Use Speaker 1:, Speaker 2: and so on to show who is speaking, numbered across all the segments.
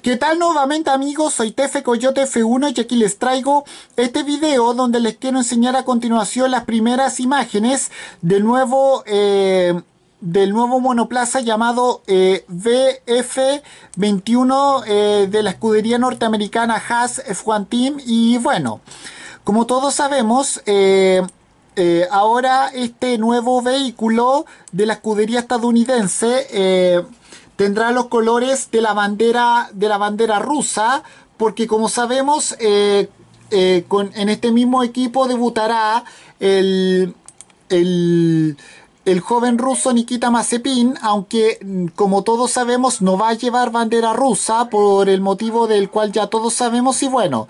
Speaker 1: ¿Qué tal nuevamente amigos? Soy Tefe Coyote F1 y aquí les traigo este video donde les quiero enseñar a continuación las primeras imágenes del nuevo, eh, del nuevo monoplaza llamado eh, BF21 eh, de la escudería norteamericana Haas eh, F1 Team y bueno, como todos sabemos... ahora este nuevo vehículo de la escudería estadounidense Tendrá los colores de la bandera, de la bandera rusa, porque como sabemos, eh, eh, en este mismo equipo debutará el, el, el joven ruso Nikita Mazepin, aunque mm, como todos sabemos no va a llevar bandera rusa por el motivo del cual ya todos sabemos y bueno.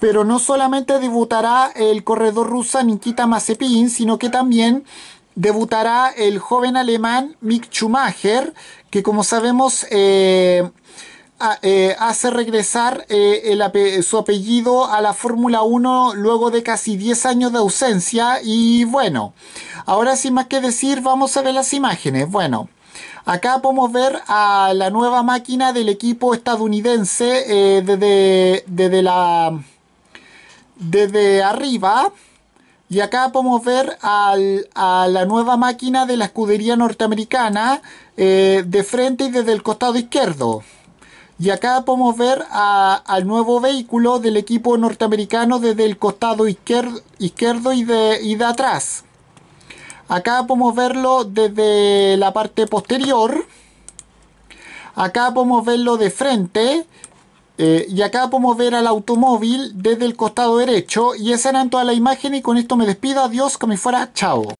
Speaker 1: Pero no solamente debutará el corredor rusa Nikita Mazepin, sino que también debutará el joven alemán Mick Schumacher, que como sabemos eh, eh, hace regresar eh, su apellido a la Fórmula 1 luego de casi 10 años de ausencia. Y bueno, ahora sin más que decir, vamos a ver las imágenes. Bueno. Acá podemos ver a la nueva máquina del equipo estadounidense la, desde arriba. Y acá podemos ver a la nueva máquina de la escudería norteamericana eh, de frente y desde el costado izquierdo. Y acá podemos ver al nuevo vehículo del equipo norteamericano desde el costado izquierdo, y, de, y de atrás. Acá podemos verlo desde la parte posterior. Acá podemos verlo de frente eh, y acá podemos ver al automóvil desde el costado derecho. Y esa era toda la imagen y con esto me despido. Adiós, que me fuera. Chao.